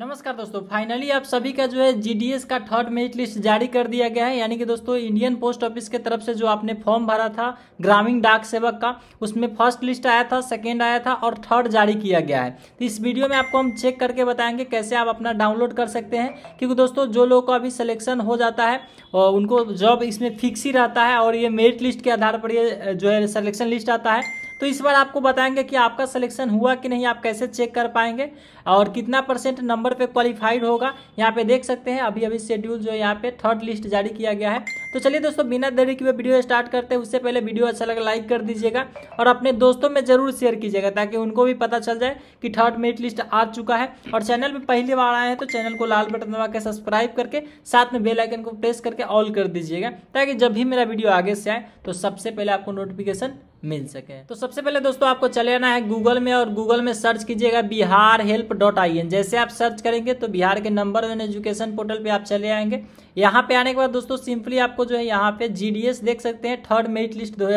नमस्कार दोस्तों फाइनली आप सभी का जो है जीडीएस का थर्ड मेरिट लिस्ट जारी कर दिया गया है यानी कि दोस्तों इंडियन पोस्ट ऑफिस के तरफ से जो आपने फॉर्म भरा था ग्रामीण डाक सेवक का उसमें फर्स्ट लिस्ट आया था सेकेंड आया था और थर्ड जारी किया गया है तो इस वीडियो में आपको हम चेक करके बताएंगे कैसे आप अपना डाउनलोड कर सकते हैं क्योंकि दोस्तों जो लोग का अभी सलेक्शन हो जाता है और उनको जॉब इसमें फिक्स ही रहता है और ये मेरिट लिस्ट के आधार पर ये जो है सलेक्शन लिस्ट आता है तो इस बार आपको बताएंगे कि आपका सिलेक्शन हुआ कि नहीं आप कैसे चेक कर पाएंगे और कितना परसेंट नंबर पे क्वालिफाइड होगा यहाँ पे देख सकते हैं अभी अभी शेड्यूल जो यहाँ पे थर्ड लिस्ट जारी किया गया है तो चलिए दोस्तों बिना देरी के वे वीडियो स्टार्ट करते हैं उससे पहले वीडियो अच्छा लगा लाइक कर दीजिएगा और अपने दोस्तों में जरूर शेयर कीजिएगा ताकि उनको भी पता चल जाए कि थर्ड मेरिट लिस्ट आ चुका है और चैनल पर पहली बार आए हैं तो चैनल को लाल बटन दबा के सब्सक्राइब करके साथ में बेलाइकन को प्रेस करके ऑल कर दीजिएगा ताकि जब भी मेरा वीडियो आगे से आए तो सबसे पहले आपको नोटिफिकेशन मिल सके तो सबसे पहले दोस्तों आपको चले आना है गूगल में और गूगल में सर्च कीजिएगा Bihar help dot I N जैसे आप सर्च करेंगे तो बिहार के नंबर वन एजुकेशन पोर्टल पे आप चले आएंगे यहाँ पे आने के बाद दोस्तों सिंपली आपको जो है यहाँ पे जीडीएस देख सकते हैं थर्ड मेरिट लिस्ट दो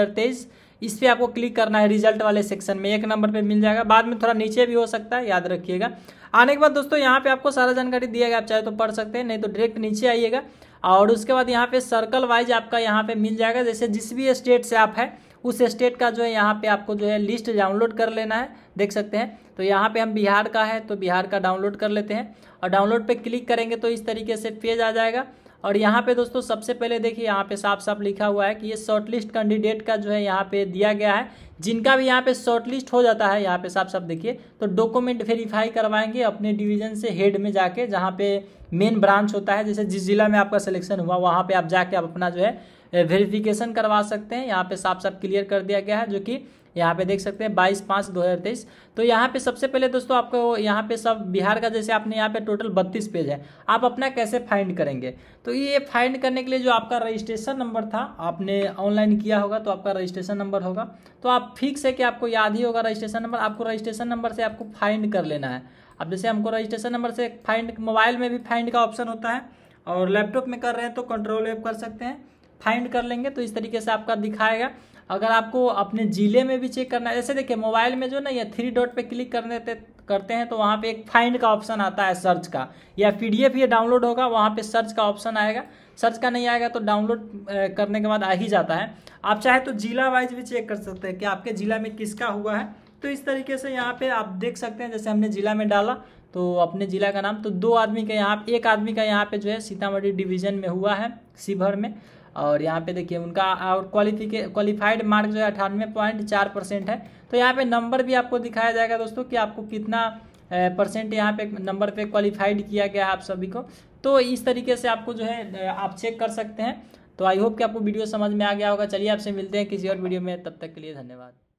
इस पर आपको क्लिक करना है रिजल्ट वाले सेक्शन में एक नंबर पर मिल जाएगा बाद में थोड़ा नीचे भी हो सकता है याद रखिएगा आने के बाद दोस्तों यहाँ पे आपको सारा जानकारी दिया गया आप चाहे तो पढ़ सकते हैं नहीं तो डायरेक्ट नीचे आइएगा और उसके बाद यहाँ पे सर्कल वाइज आपका यहाँ पे मिल जाएगा जैसे जिस भी स्टेट से आप है उस स्टेट का जो है यहाँ पे आपको जो है लिस्ट डाउनलोड कर लेना है देख सकते हैं तो यहाँ पे हम बिहार का है तो बिहार का डाउनलोड कर लेते हैं और डाउनलोड पे क्लिक करेंगे तो इस तरीके से पेज आ जाएगा और यहाँ पे दोस्तों सबसे पहले देखिए यहाँ पे साफ साफ लिखा हुआ है कि ये शॉर्टलिस्ट कैंडिडेट का जो है यहाँ पे दिया गया है जिनका भी यहाँ पे शॉर्टलिस्ट हो जाता है यहाँ पे साफ साफ देखिए तो डॉक्यूमेंट वेरीफाई करवाएंगे अपने डिवीजन से हेड में जाके जहाँ पे मेन ब्रांच होता है जैसे जिस जिला में आपका सिलेक्शन हुआ वहाँ पे आप जाके आप अपना जो है वेरिफिकेशन करवा सकते हैं यहाँ पे साफ साफ क्लियर कर दिया गया है जो कि यहाँ पे देख सकते हैं बाईस पाँच दो हज़ार तेईस तो यहाँ पे सबसे पहले दोस्तों आपको यहाँ पे सब बिहार का जैसे आपने यहाँ पे टोटल बत्तीस पेज है आप अपना कैसे फाइंड करेंगे तो ये फाइंड करने के लिए जो आपका रजिस्ट्रेशन नंबर था आपने ऑनलाइन किया होगा तो आपका रजिस्ट्रेशन नंबर होगा तो आप फिक्स है कि आपको याद ही होगा रजिस्ट्रेशन नंबर आपको रजिस्ट्रेशन नंबर से आपको फाइंड कर लेना है अब जैसे हमको रजिस्ट्रेशन नंबर से फाइंड मोबाइल में भी फाइंड का ऑप्शन होता है और लैपटॉप में कर रहे हैं तो कंट्रोल एप कर सकते हैं फाइंड कर लेंगे तो इस तरीके से आपका दिखाएगा अगर आपको अपने ज़िले में भी चेक करना है जैसे देखिए मोबाइल में जो ना ये थ्री डॉट पे क्लिक करने ते, करते हैं तो वहाँ पे एक फाइंड का ऑप्शन आता है सर्च का या पी डी ये डाउनलोड होगा वहाँ पे सर्च का ऑप्शन आएगा सर्च का नहीं आएगा तो डाउनलोड करने के बाद आ ही जाता है आप चाहे तो जिला वाइज भी चेक कर सकते हैं कि आपके ज़िला में किसका हुआ है तो इस तरीके से यहाँ पर आप देख सकते हैं जैसे हमने ज़िला में डाला तो अपने ज़िला का नाम तो दो आदमी का यहाँ एक आदमी का यहाँ पर जो है सीतामढ़ी डिवीजन में हुआ है शिवहर में और यहाँ पे देखिए उनका और क्वालिफिके क्वालिफाइड मार्क जो है अठानवे पॉइंट चार परसेंट है तो यहाँ पे नंबर भी आपको दिखाया जाएगा दोस्तों कि आपको कितना परसेंट यहाँ पे नंबर पे क्वालिफाइड किया गया है आप सभी को तो इस तरीके से आपको जो है आप चेक कर सकते हैं तो आई होप कि आपको वीडियो समझ में आ गया होगा चलिए आपसे मिलते हैं किसी और वीडियो में तब तक के लिए धन्यवाद